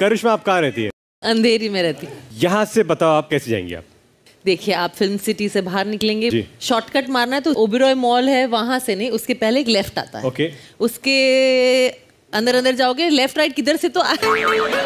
करिश्मा आप कहाँ रहती है अंधेरी में रहती यहाँ से बताओ आप कैसे जाएंगे आप देखिए आप फिल्म सिटी से बाहर निकलेंगे शॉर्टकट मारना है तो ओबेरॉय मॉल है वहां से नहीं उसके पहले एक लेफ्ट आता है ओके उसके अंदर अंदर जाओगे लेफ्ट राइट किधर से तो आ